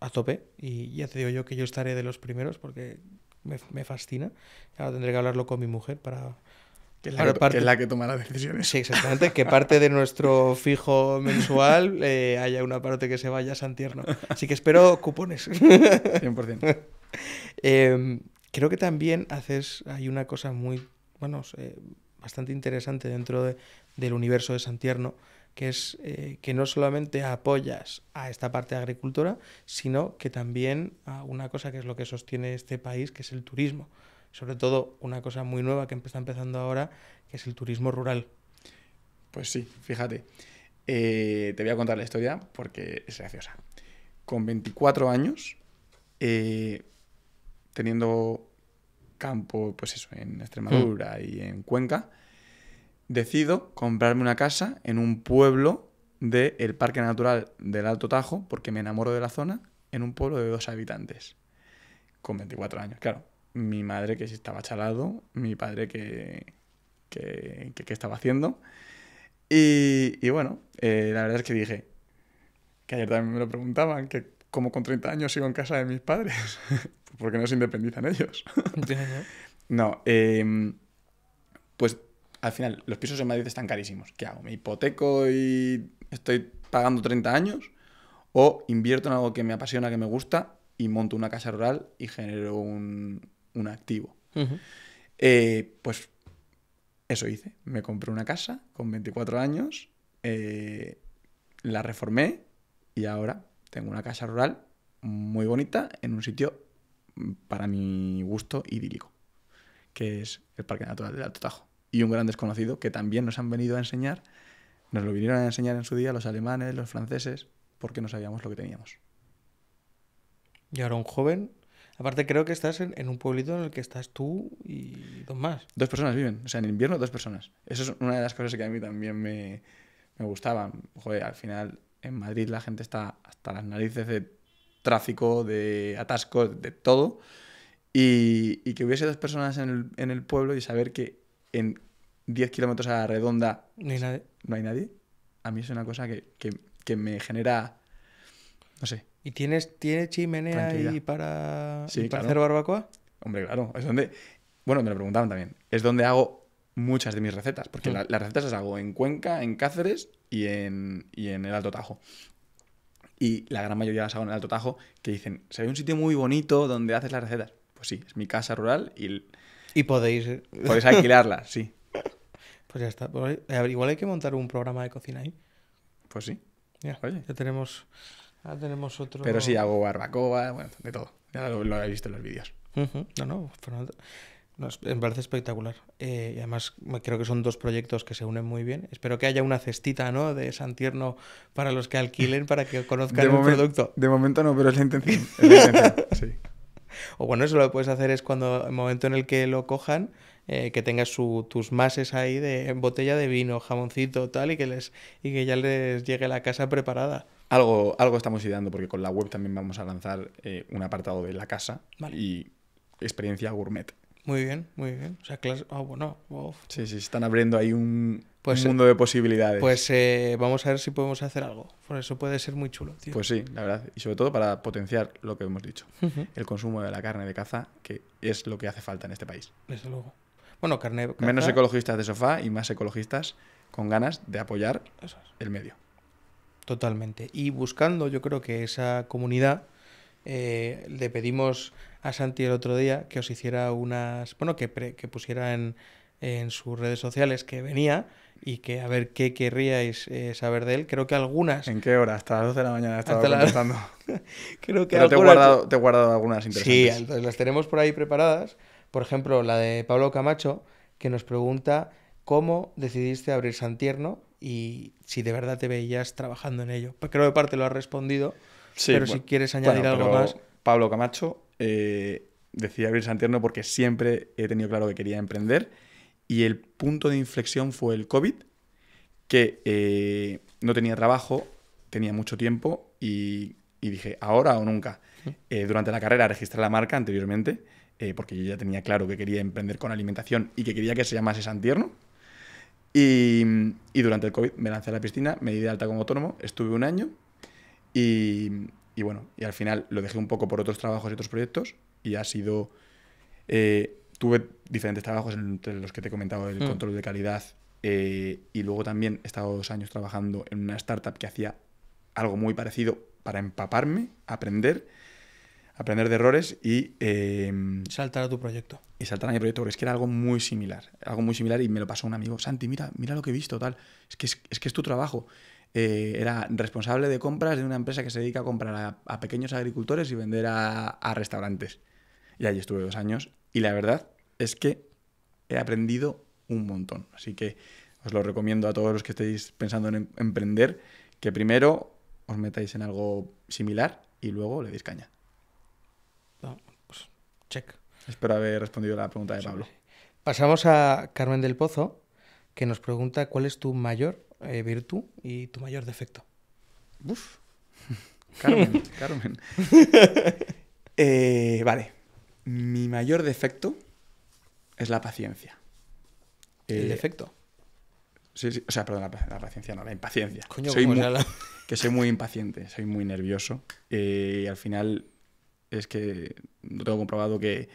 a tope, y ya te digo yo que yo estaré de los primeros porque me, fascina. Ahora tendré que hablarlo con mi mujer para, que es, la que, parte... toma las decisiones. Sí, exactamente. Que parte de nuestro fijo mensual eh, haya una parte que se vaya a Santierno. Así que espero cupones. 100%. Em, creo que también haces. Hay una cosa muy. Bueno, eh, bastante interesante dentro de, del universo de Santierno, que es eh, que no solamente apoyas a esta parte de agricultura, sino que también a una cosa que es lo que sostiene este país, que es el turismo. Sobre todo una cosa muy nueva que está empezando ahora, que es el turismo rural. Pues sí, fíjate. Eh, te voy a contar la historia porque es graciosa. Con 24 años, eh, teniendo campo, pues eso, en Extremadura mm. y en Cuenca, decido comprarme una casa en un pueblo del Parque Natural del Alto Tajo, porque me enamoro de la zona, en un pueblo de dos habitantes, con 24 años, claro. Mi madre que estaba chalado, mi padre que, que, estaba haciendo. Y, y bueno, eh, la verdad es que dije, que ayer también me lo preguntaban, que ¿cómo con 30 años sigo en casa de mis padres, porque no se independizan ellos. no, em, pues al final, los pisos en Madrid están carísimos. ¿Qué hago? ¿Me hipoteco y estoy pagando 30 años? ¿O invierto en algo que me apasiona, que me gusta y monto una casa rural y genero un, activo? Eh, pues eso hice. Me compré una casa con 24 años, eh, la reformé y ahora tengo una casa rural muy bonita en un sitio, para mi gusto, idílico, que es el Parque Natural de Alto Tajo y un gran desconocido que también nos han venido a enseñar, nos lo vinieron a enseñar en su día los alemanes, los franceses, porque no sabíamos lo que teníamos. Y ahora un joven, aparte creo que estás en, un pueblito en el que estás tú y dos más. Dos personas viven, o sea, en invierno dos personas. Eso es una de las cosas que a mí también me, me gustaba. Joder, al final en Madrid la gente está hasta las narices de tráfico, de atascos, de todo. Y, y que hubiese dos personas en el pueblo y saber que en 10 kilómetros a la redonda no hay nadie. A mí es una cosa que, que, me genera. No sé. ¿Y tienes, tiene chimenea ahí para, hacer barbacoa? Hombre, claro. Es donde. Bueno, me lo preguntaban también. Es donde hago muchas de mis recetas. Porque mm. las recetas las hago en Cuenca, en Cáceres y en, y en el Alto Tajo y la gran mayoría las hago en el Alto Tajo, que dicen, se ve un sitio muy bonito donde haces las recetas. Pues sí, es mi casa rural y y podéis. Eh, podéis alquilarla, sí. Pues ya está. Eh, igual hay que montar un programa de cocina ahí. Pues sí. Ya, tenemos. tenemos otro. Pero sí, hago barbacoa, bueno, de todo. Ya lo, habéis visto en los vídeos. No, no, me parece espectacular. Eh, y además creo que son dos proyectos que se unen muy bien. Espero que haya una cestita ¿no? de Santierno para los que alquilen, para que conozcan el producto. De momento no, pero es la intención. Es la intención sí o bueno, eso lo que puedes hacer es cuando, el momento en el que lo cojan, eh, que tengas su, tus mases ahí de botella de vino, jamoncito, tal, y que, les, y que ya les llegue la casa preparada. Algo, algo estamos ideando, porque con la web también vamos a lanzar eh, un apartado de la casa y experiencia gourmet. Muy bien, muy bien. O sea, oh, bueno, Sí, sí, están abriendo ahí un, pues, un mundo de posibilidades. Pues eh, vamos a ver si podemos hacer algo. Por eso puede ser muy chulo, Pues sí, la verdad. Y sobre todo para potenciar lo que hemos dicho. El consumo de la carne de caza, que es lo que hace falta en este país. Desde luego. Bueno, carne Menos ecologistas de sofá y más ecologistas con ganas de apoyar el medio. Totalmente. Y buscando, yo creo que esa comunidad... Eh, le pedimos a Santi el otro día que os hiciera unas... Bueno, que, que pusiera en, en sus redes sociales que venía y que a ver qué querríais eh, saber de él. Creo que algunas. ¿En qué hora? Hasta las 12 de la mañana estaba contestando. Creo que Pero te he, guardado, algunas interesantes. Sí, entonces las tenemos por ahí preparadas. Por ejemplo, la de Pablo Camacho, que nos pregunta cómo decidiste abrir Santierno y si de verdad te veías trabajando en ello. Creo que parte lo has respondido, pero si quieres añadir algo más. Pablo Camacho, decidió eh, decidí abrir Santierno porque siempre he tenido claro que quería emprender y el punto de inflexión fue el COVID, que eh, no tenía trabajo, tenía mucho tiempo y, dije, ahora o nunca. Eh, durante la carrera registré la marca anteriormente, eh, porque yo ya tenía claro que quería emprender con alimentación y que quería que se llamase Santierno. Y, y durante el COVID me lancé a la piscina, me di de alta como autónomo, estuve un año y, bueno, y al final lo dejé un poco por otros trabajos y otros proyectos y ha sido tuve diferentes trabajos entre los que te he comentado, el mm. control de calidad, eh, y luego también he estado dos años trabajando en una startup que hacía algo muy parecido para empaparme, aprender, aprender de errores y... Em, saltar a tu proyecto. Y saltar a mi proyecto, porque es que era algo muy similar, algo muy similar y me lo pasó un amigo, Santi, mira, mira lo que he visto, tal, es que es, que es tu trabajo. Eh, era responsable de compras de una empresa que se dedica a comprar a, pequeños agricultores y vender a, a restaurantes. Y allí estuve dos años y la verdad es que he aprendido un montón. Así que os lo recomiendo a todos los que estéis pensando en em-, emprender, que primero os metáis en algo similar y luego le deis caña. Pues, check. Espero haber respondido a la pregunta de Pablo. Pasamos a Carmen del Pozo, que nos pregunta cuál es tu mayor eh, virtud y tu mayor defecto. Uf. Carmen, Carmen. Eh, vale. Mi mayor defecto es la paciencia. ¿El eh, defecto? Sí, o sea, perdón, la, paciencia no, la impaciencia. soy muy, Que soy muy impaciente, soy muy nervioso. Eh, y al final es que tengo comprobado que,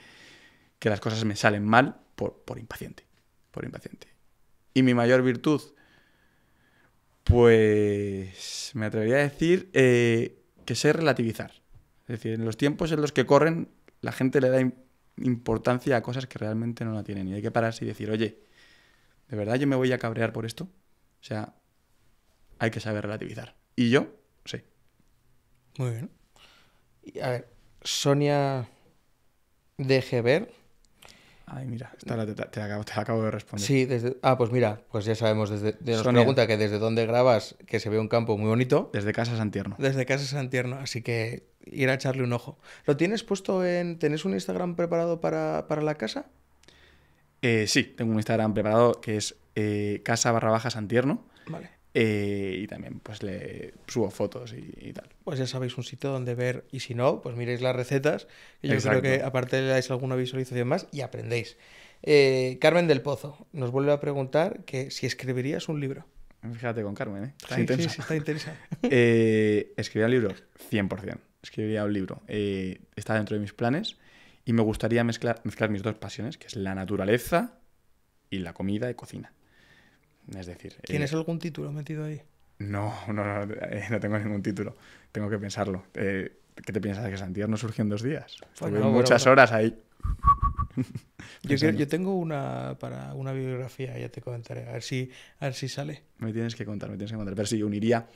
que las cosas me salen mal por, impaciente. Por impaciente. Y mi mayor virtud, pues me atrevería a decir eh, que sé relativizar. Es decir, en los tiempos en los que corren la gente le da importancia a cosas que realmente no la tienen. Y hay que pararse y decir, oye, ¿de verdad yo me voy a cabrear por esto? O sea, hay que saber relativizar. Y yo, sí. Muy bien. A ver, Sonia de Geber. Ay, mira, te, acabo, de responder. Sí, ah, pues mira, pues ya sabemos, desde, de pregunta que desde dónde grabas, que se ve un campo muy bonito. Desde Casa Santierno. Desde Casa Santierno, así que ir a echarle un ojo. ¿Lo tienes puesto en... ¿Tenés un Instagram preparado para, la casa? Eh, sí, tengo un Instagram preparado que es eh, casa barra baja Santierno. Vale. Eh, y también pues le subo fotos y, tal. Pues ya sabéis un sitio donde ver y si no, pues miréis las recetas. Que yo creo que aparte le dais alguna visualización más y aprendéis. Eh, Carmen del Pozo nos vuelve a preguntar que si escribirías un libro. Fíjate con Carmen, ¿eh? Está, intensa. Sí, sí, está intensa. eh, Escribir un libro, 100% escribiría un libro. Eh, está dentro de mis planes y me gustaría mezclar, mis dos pasiones, que es la naturaleza y la comida y cocina. Es decir... ¿Tienes eh, algún título metido ahí? No, no, no, eh, no tengo ningún título. Tengo que pensarlo. ¿Qué te piensas? ¿Que Santiago no surgió en dos días? Pues muchas horas ahí. yo, tengo una para una bibliografía, ya te comentaré, a ver si, a ver si sale. Me tienes que contar, me tienes que contar. Pero sí, uniría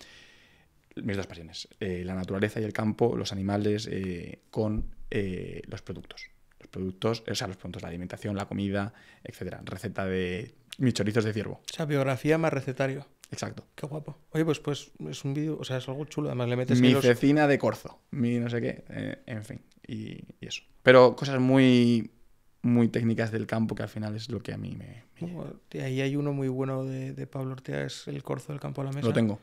mis dos pasiones, eh, la naturaleza y el campo, los animales eh, con eh, los productos. Los productos, o sea, los productos, la alimentación, la comida, etcétera. Receta de mis chorizos de ciervo. O sea, biografía más recetario. Exacto. Qué guapo. Oye, pues, pues es un vídeo, o sea, es algo chulo. Además, le metes. Mi cecina de corzo, mi no sé qué, en fin, y, eso. Pero cosas muy, muy técnicas del campo que al final es lo que a mí me. ahí hay uno muy bueno de, de Pablo Ortega, es el corzo del campo a la mesa. Lo tengo.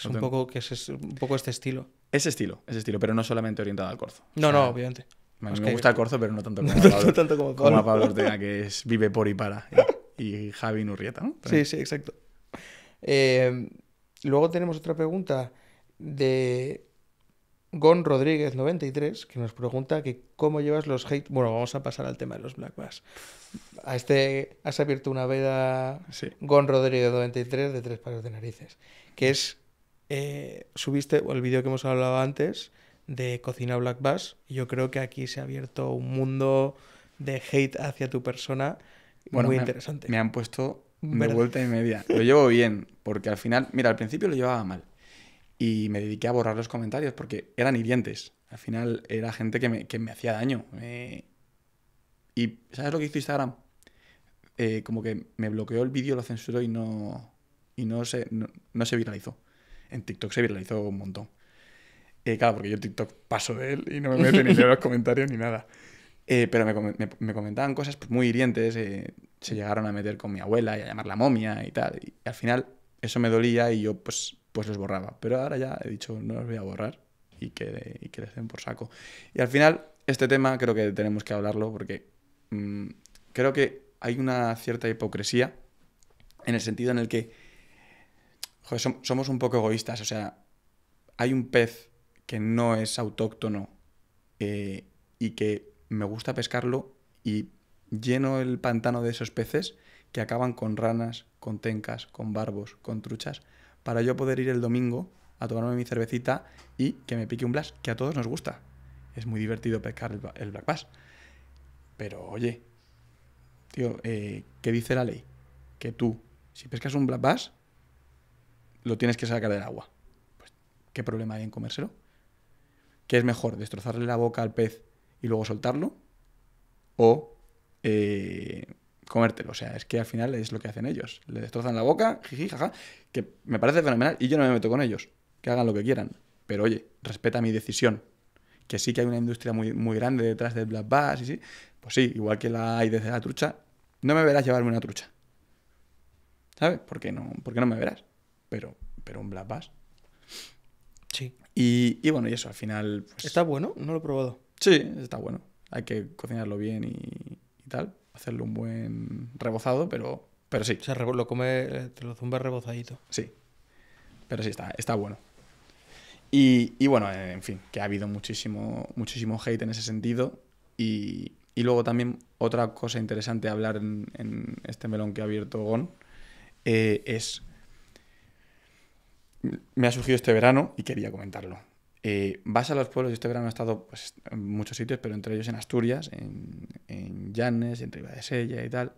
Es un, poco, que es, un poco este estilo. Ese estilo, ese estilo, pero no solamente orientado al corzo. No, no, obviamente. A mí me gusta el corzo, pero no tanto como, a Pablo Ortega, que es vive por y para. Y, Javi Nurrieta, ¿no? Sí, sí, exacto. Em, luego tenemos otra pregunta de Gon Rodríguez 93 que nos pregunta que cómo llevas los hate. Bueno, vamos a pasar al tema de los Black Bass. A este has abierto una veda Gon Rodríguez 93 de tres pares de narices, que es eh, subiste el vídeo que hemos hablado antes de Cocina Black Bass. Yo creo que aquí se ha abierto un mundo de hate hacia tu persona muy interesante. me han puesto de vuelta y media. Lo llevo bien, porque al final, mira, al principio lo llevaba mal. Y me dediqué a borrar los comentarios porque eran hirientes. Al final era gente que me, hacía daño. Y ¿sabes lo que hizo Instagram? Eh, como que me bloqueó el vídeo, lo censuró y no, no se viralizó en TikTok se viralizó un montón. Eh, claro, porque yo TikTok paso de él y no me meten ni leo los comentarios ni nada. Eh, pero me, comentaban cosas pues, muy hirientes, eh, se llegaron a meter con mi abuela y a llamarla momia y tal. Y al final eso me dolía y yo pues, pues los borraba. Pero ahora ya he dicho, no los voy a borrar y que, y que les den por saco. Y al final este tema creo que tenemos que hablarlo porque mm, creo que hay una cierta hipocresía en el sentido en el que joder, somos un poco egoístas. O sea, hay un pez que no es autóctono eh, y que me gusta pescarlo y lleno el pantano de esos peces que acaban con ranas, con tencas, con barbos, con truchas, para yo poder ir el domingo a tomarme mi cervecita y que me pique un blast, que a todos nos gusta. Es muy divertido pescar el, black bass. Pero oye, tío, eh, ¿qué dice la ley? Que tú, si pescas un black bass, lo tienes que sacar del agua. Pues, ¿Qué problema hay en comérselo? ¿Qué es mejor, destrozarle la boca al pez y luego soltarlo? ¿O eh, comértelo? O sea, es que al final es lo que hacen ellos. Le destrozan la boca, jiji, jaja, que me parece fenomenal y yo no me meto con ellos. Que hagan lo que quieran. Pero oye, respeta mi decisión. Que sí que hay una industria muy, muy grande detrás del Black Bass y sí. Pues sí, igual que la hay desde la trucha, no me verás llevarme una trucha. ¿Sabes? ¿Por no, por qué no me verás? pero, pero un Black Bass. Sí. Y, bueno, y eso, al final. Pues ¿Está bueno? No lo he probado. Sí, está bueno. Hay que cocinarlo bien y, tal. Hacerlo un buen rebozado, pero, pero sí. O sea, lo come, te lo zumba rebozadito. Sí. Pero sí, está, está bueno. Y, bueno, en fin, que ha habido muchísimo, muchísimo hate en ese sentido. Y, luego también otra cosa interesante a hablar en, este melón que ha abierto Gon eh, es me ha surgido este verano y quería comentarlo. Eh, vas a los pueblos, este verano he estado pues, en muchos sitios, pero entre ellos en Asturias, en, en Llanes, en Ribadesella y tal.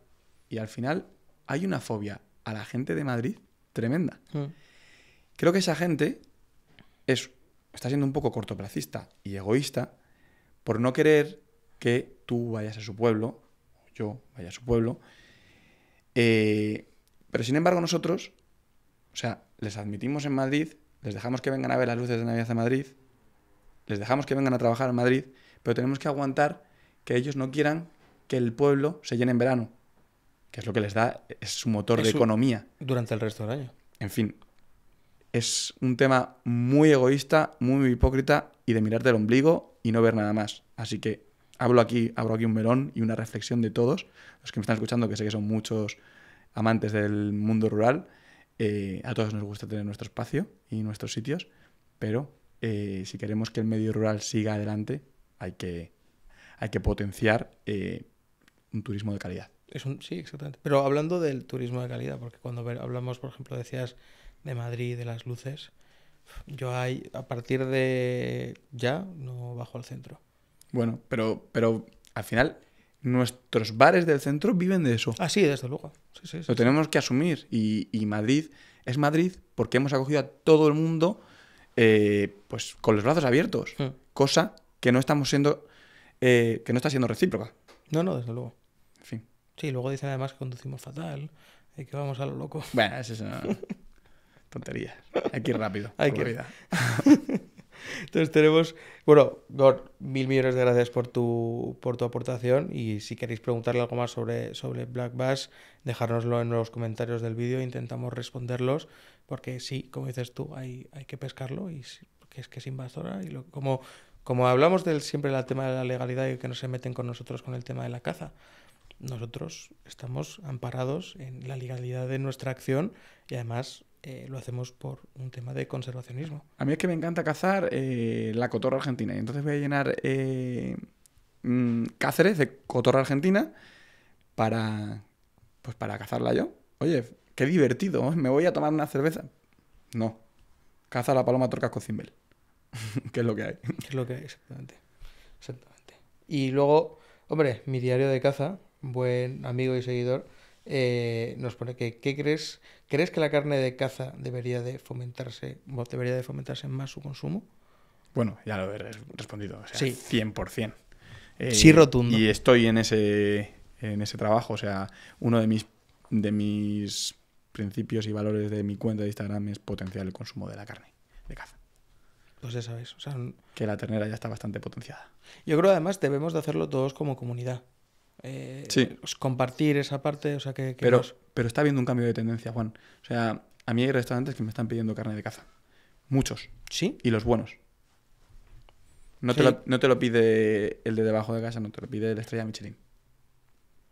Y al final hay una fobia a la gente de Madrid tremenda. Mm. Creo que esa gente es, está siendo un poco cortoplacista y egoísta por no querer que tú vayas a su pueblo, o yo vaya a su pueblo. Eh, pero sin embargo nosotros, o sea, les admitimos en Madrid, les dejamos que vengan a ver las luces de Navidad de Madrid, les dejamos que vengan a trabajar en Madrid, pero tenemos que aguantar que ellos no quieran que el pueblo se llene en verano, que es lo que les da, es su motor de economía. Durante el resto del año. En fin, es un tema muy egoísta, muy hipócrita y de mirarte el ombligo y no ver nada más. Así que hablo aquí, abro aquí un melón y una reflexión de todos los que me están escuchando, que sé que son muchos amantes del mundo rural eh, a todos nos gusta tener nuestro espacio y nuestros sitios, pero eh, si queremos que el medio rural siga adelante, hay que, hay que potenciar eh, un turismo de calidad. Es un, sí, exactamente. Pero hablando del turismo de calidad, porque cuando hablamos, por ejemplo, decías de Madrid, de las luces, yo hay, a partir de ya no bajo al centro. Bueno, pero, pero al final nuestros bares del centro viven de eso. Ah, sí, desde luego. Lo tenemos que asumir. Y, y, Madrid es Madrid porque hemos acogido a todo el mundo eh, pues con los brazos abiertos. Mm. Cosa que no estamos siendo. Eh, que no está siendo recíproca. No, no, desde luego. En fin. Sí, luego dicen además que conducimos fatal y que vamos a lo loco. Bueno, eso es una tontería. Hay que ir rápido. Hay que ir. Entonces tenemos, bueno, Gord, mil millones de gracias por tu, por tu aportación y si queréis preguntarle algo más sobre, sobre Black Bass, dejárnoslo en los comentarios del vídeo, intentamos responderlos, porque sí, como dices tú, hay, hay que pescarlo y que es que es invasora y como, como hablamos del, siempre del tema de la legalidad y que no se meten con nosotros con el tema de la caza. Nosotros estamos amparados en la legalidad de nuestra acción y además eh, lo hacemos por un tema de conservacionismo. A mí es que me encanta cazar eh, la cotorra argentina. Y entonces voy a llenar eh, mm, Cáceres de cotorra argentina para, pues para cazarla yo. Oye, qué divertido. Me voy a tomar una cerveza. No. Caza la paloma con cimbel. que es lo que hay. Es lo que hay, Exactamente. Y luego, hombre, mi diario de caza, buen amigo y seguidor, eh, nos pone que ¿qué crees? ¿Crees que la carne de caza debería de fomentarse, debería de fomentarse más su consumo? Bueno, ya lo he respondido, o sea, sí. 100%. Eh, sí, rotundo. Y estoy en ese, en ese trabajo, o sea, uno de mis, de mis principios y valores de mi cuenta de Instagram es potenciar el consumo de la carne de caza. Pues ya sabes, que la ternera ya está bastante potenciada. Yo creo además debemos de hacerlo todos como comunidad. Eh, compartir esa parte. O sea, que, pero, pero está habiendo un cambio de tendencia, Juan. O sea, a mí hay restaurantes que me están pidiendo carne de caza. Muchos. Sí. Y los buenos. No, te, lo, no te lo pide el de debajo de casa, no te lo pide el estrella Michelin.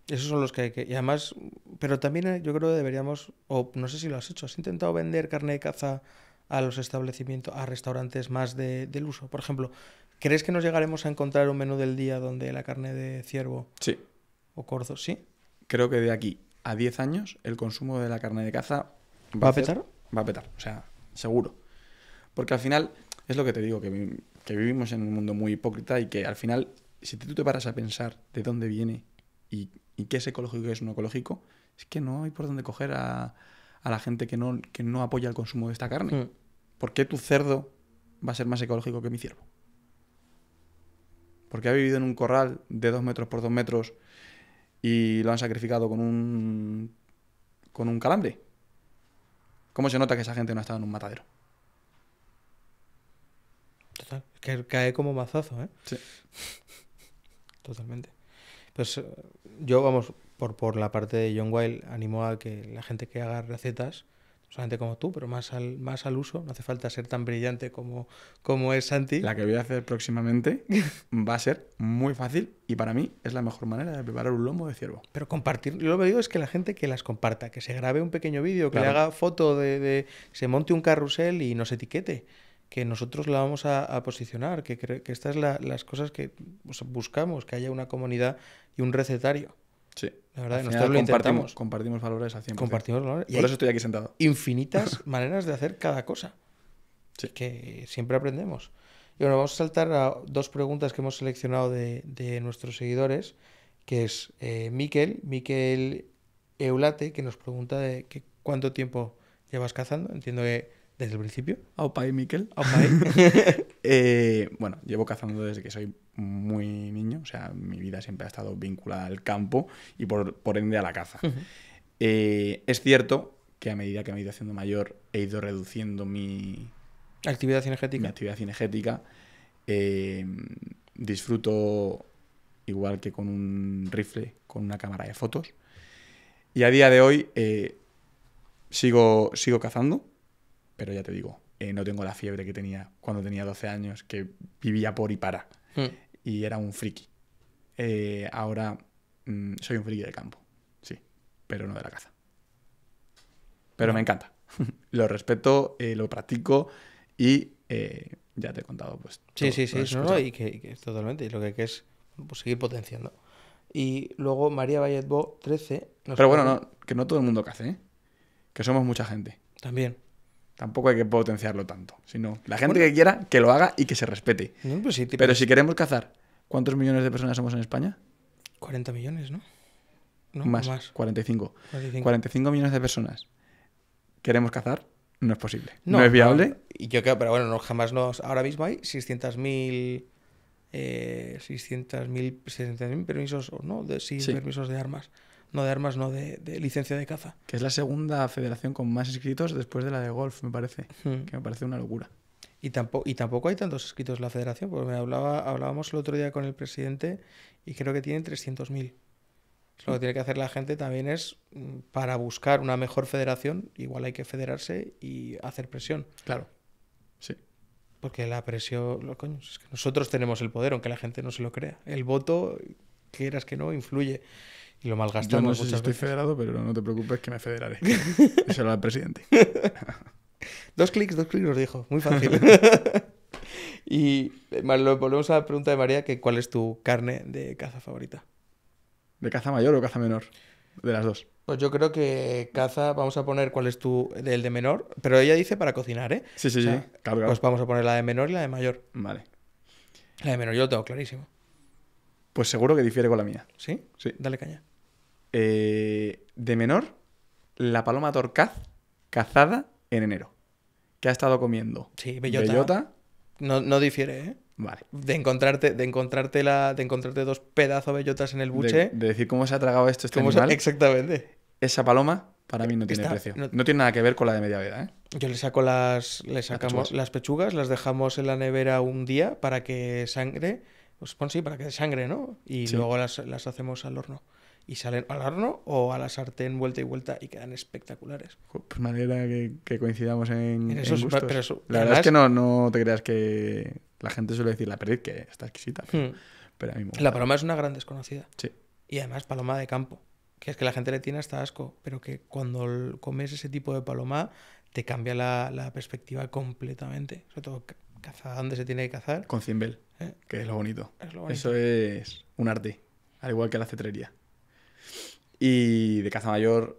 Esos son los que hay que. Y además, pero también eh, yo creo que deberíamos, o no sé si lo has hecho, ¿has intentado vender carne de caza a los establecimientos, a restaurantes más de, del uso? Por ejemplo, ¿crees que nos llegaremos a encontrar un menú del día donde la carne de ciervo sí o corzo, ¿sí? Creo que de aquí a 10 años el consumo de la carne de caza va, a, petar. Va a petar, o sea, seguro. Porque al final, es lo que te digo, que, vivimos en un mundo muy hipócrita y que al final, si tú te paras a pensar de dónde viene y, qué es ecológico y qué es no ecológico, es que no hay por dónde coger a, la gente que no, apoya el consumo de esta carne. Hmm. ¿Por qué tu cerdo va a ser más ecológico que mi ciervo? Porque ha vivido en un corral de dos metros por dos metros y lo han sacrificado con un, con un calambre. ¿Cómo se nota que esa gente no ha estado en un matadero? Total, que cae como mazazo, ¿eh? Sí. Totalmente. Pues eh, yo, vamos, por, por la parte de John Wild, animo a que la gente que haga recetas solamente como tú, pero más al, más al uso. No hace falta ser tan brillante como, como es Santi. La que voy a hacer próximamente va a ser muy fácil y para mí es la mejor manera de preparar un lomo de ciervo. Pero compartir, lo que digo es que la gente que las comparta, que se grabe un pequeño vídeo, que le haga foto, de, se monte un carrusel y nos etiquete que nosotros la vamos a, posicionar, que, que estas son las cosas que buscamos, que haya una comunidad y un recetario. La verdad, nosotros lo compartimos, valores a 100%. Compartimos valores. Por eso estoy aquí sentado. Infinitas maneras de hacer cada cosa. Sí. Que siempre aprendemos. Y bueno, vamos a saltar a dos preguntas que hemos seleccionado de, de nuestros seguidores, que es eh, Miquel, Miquel Eulate, que nos pregunta de cuánto tiempo llevas cazando. Entiendo que desde el principio. Aupai, Miquel, aupai. Eh, bueno, llevo cazando desde que soy muy niño, o sea, mi vida siempre ha estado vinculada al campo y por, ende a la caza. Eh, es cierto que a medida que me he ido haciendo mayor he ido reduciendo mi... Actividad cinegética. actividad cinegética. Eh, disfruto igual que con un rifle, con una cámara de fotos. Y a día de hoy sigo, sigo cazando pero ya te digo, eh, no tengo la fiebre que tenía cuando tenía 12 años, que vivía por y para. Hmm. Y era un friki. Eh, ahora mm, soy un friki de campo, sí, pero no de la caza. Pero me encanta. lo respeto, eh, lo practico y ya te he contado, pues. Sí, sí, sí, no, y, que, que es totalmente. Y lo que es pues, seguir potenciando. Y luego María Valletbo 13. Pero bueno, no, que no todo el mundo cace, ¿eh? que somos mucha gente. También. Tampoco hay que potenciarlo tanto, sino la gente que quiera que lo haga y que se respete. Pues pero si queremos cazar, ¿cuántos millones de personas somos en España? 40 millones, ¿no? no más, más. 45. 45. millones de personas. ¿Queremos cazar? No es posible. No, es viable. y yo creo, pero bueno, no, jamás nos. Ahora mismo hay 600.000 eh, 600.000 600 permisos, ¿no? De, permisos de armas no de armas, no de, licencia de caza. Que es la segunda federación con más inscritos después de la de golf, me parece. Que me parece una locura. Y tampoco, y tampoco hay tantos inscritos en la federación, porque me hablaba, hablábamos el otro día con el presidente y creo que tiene 300.000. Lo que mm. tiene que hacer la gente también es, mm, para buscar una mejor federación, igual hay que federarse y hacer presión. Claro. Sí. Porque la presión, lo coño, es que nosotros tenemos el poder, aunque la gente no se lo crea. El voto, quieras que no, influye. Y lo malgastamos. Yo no sé si estoy federado, pero no te preocupes que me federaré. Eso el presidente. dos clics, dos clics nos dijo. Muy fácil. y eh, volvemos a la pregunta de María, que ¿cuál es tu carne de caza favorita? ¿De caza mayor o caza menor? De las dos. Pues yo creo que caza, vamos a poner cuál es tu, del de menor, pero ella dice para cocinar, ¿eh? Sí, sí, sí. Pues vamos a poner la de menor y la de mayor. Vale. La de menor yo lo tengo clarísimo. Pues seguro que difiere con la mía. ¿Sí? Sí. Dale caña. Eh, de menor, la paloma torcaz cazada en enero, que ha estado comiendo sí, bellota. No, no difiere, ¿eh? Vale. De encontrarte, de encontrarte la, de encontrarte dos pedazos bellotas en el buche. De, decir cómo se ha tragado esto este exactamente. Esa paloma para mí no tiene precio. No, tiene nada que ver con la de media vida, ¿eh? Yo le saco las, le sacamos las pechugas. las dejamos en la nevera un día para que sangre, pues, sí, para que sangre, ¿no? Y luego las hacemos al horno y salen al horno o a la sartén vuelta y vuelta y quedan espectaculares. Pues manera que, coincidamos en, gustos. la verdad es que no, no te creas que la gente suele decir la perdiz que está exquisita. Hmm. Pero, la paloma es una gran desconocida. Sí. Y además paloma de campo, que es que la gente le tiene hasta asco, pero que cuando comes ese tipo de paloma te cambia la, perspectiva completamente. Sobre todo caza donde se tiene que cazar. Con cimbel, ¿Eh? que es lo bonito. Eso es un arte, al igual que la cetrería. Y de caza mayor,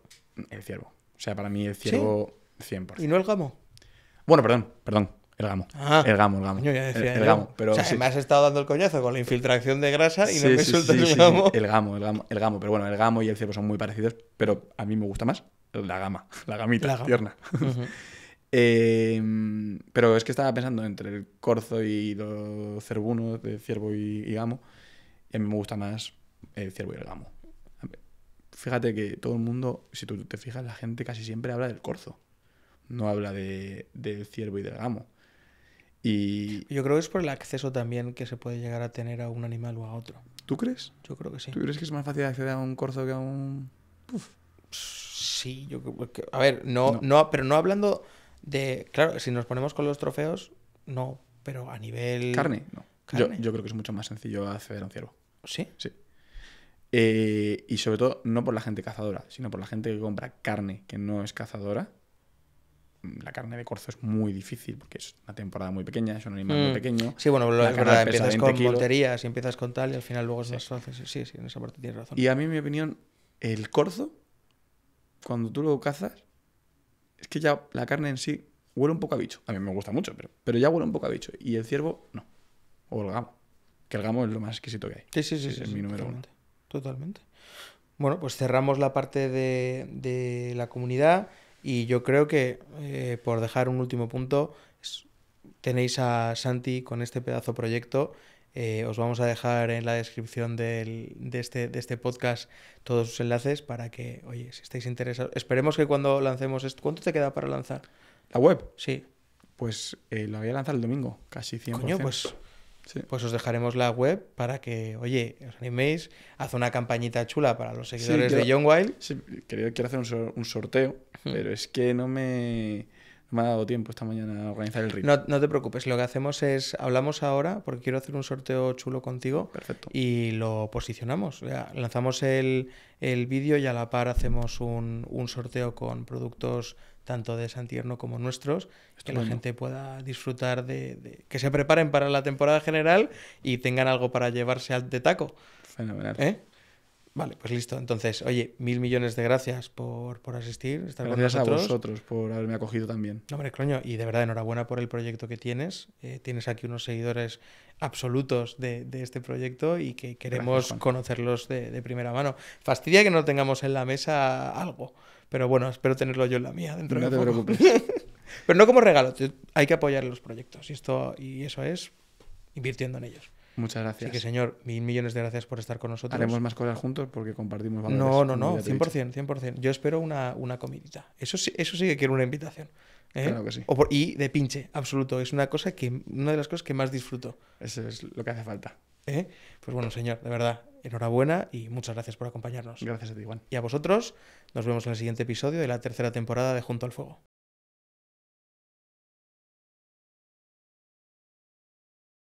el ciervo. O sea, para mí el ciervo, ¿Sí? 100%. ¿Y no el gamo? Bueno, perdón, perdón. El gamo. Ah, el gamo, el gamo. Yo ya decía el, gamo. Pero, o sea, me has estado dando el coñazo con la infiltración de grasa y no me sueltas el gamo. El gamo, el gamo, el gamo. Pero bueno, el gamo y el ciervo son muy parecidos, pero a mí me gusta más la gama, la gamita, la tierna. Em, pero es que estaba pensando entre el corzo y los cerbunos de ciervo y, gamo. a mí me gusta más el ciervo y el gamo. Fíjate que todo el mundo, si tú te fijas, la gente casi siempre habla del corzo. No habla de, del ciervo y del gamo. Y... Yo creo que es por el acceso también que se puede llegar a tener a un animal o a otro. ¿Tú crees? Yo creo que sí. ¿Tú crees que es más fácil acceder a un corzo que a un... Uf. Sí, yo creo que... A ver, no, no. pero no hablando de... Claro, si nos ponemos con los trofeos, no, pero a nivel... Carne, no. Yo, yo creo que es mucho más sencillo acceder a un ciervo. ¿Sí? Sí. Eh, y sobre todo, no por la gente cazadora, sino por la gente que compra carne que no es cazadora. La carne de corzo es muy difícil porque es una temporada muy pequeña, es un animal muy mm. pequeño. Sí, bueno, lo es empiezas con kilos. monterías y empiezas con tal y al final luego es más Sí, sí, en esa parte tienes razón. Y a mí, mi opinión, el corzo, cuando tú lo cazas, es que ya la carne en sí huele un poco a bicho. A mí me gusta mucho, pero, pero ya huele un poco a bicho. Y el ciervo, no. O el gamo. Que el gamo es lo más exquisito que hay. Sí, sí, sí. es mi número uno totalmente. Bueno, pues cerramos la parte de, la comunidad y yo creo que, eh, por dejar un último punto, tenéis a Santi con este pedazo proyecto. Eh, os vamos a dejar en la descripción del, de, este, de este podcast todos sus enlaces para que, oye, si estáis interesados, esperemos que cuando lancemos esto, ¿cuánto te queda para lanzar? La web. Sí. Pues eh, la voy a lanzar el domingo, casi 100%. pues pues os dejaremos la web para que, oye, os animéis, haz una campañita chula para los seguidores de Young Wild. Sí, quería, quiero hacer un, sorteo, pero es que no me, ha dado tiempo esta mañana a organizar el ritmo. No, te preocupes, lo que hacemos es, hablamos ahora, porque quiero hacer un sorteo chulo contigo. Perfecto. Y lo posicionamos. Lanzamos el, el vídeo y a la par hacemos un, un sorteo con productos tanto de Santierno como nuestros, que la gente pueda disfrutar de, que se preparen para la temporada general y tengan algo para llevarse al de taco. Fenomenal. ¿Eh? Vale, pues listo. Entonces, oye, mil millones de gracias por, asistir. gracias a vosotros por haberme acogido también. No, hombre, coño, y de verdad, enhorabuena por el proyecto que tienes. Eh, tienes aquí unos seguidores absolutos de, este proyecto y que queremos conocerlos de, primera mano. Fastidia que no tengamos en la mesa algo, pero bueno, espero tenerlo yo en la mía dentro de poco. No te preocupes. pero no como regalo, hay que apoyar los proyectos y, esto, y eso es invirtiendo en ellos. Muchas gracias. Así que, señor, mil millones de gracias por estar con nosotros. Haremos más cosas juntos porque compartimos valores. No, no, no, 100%, 100%. Yo espero una, una comidita. Eso sí, eso sí que quiero una invitación. ¿eh? Claro que sí. y de pinche, absoluto. Es una, cosa que, una de las cosas que más disfruto. Eso es lo que hace falta. ¿Eh? Pues bueno, señor, de verdad, enhorabuena y muchas gracias por acompañarnos. Gracias a ti, Juan. Y a vosotros, nos vemos en el siguiente episodio de la tercera temporada de Junto al Fuego.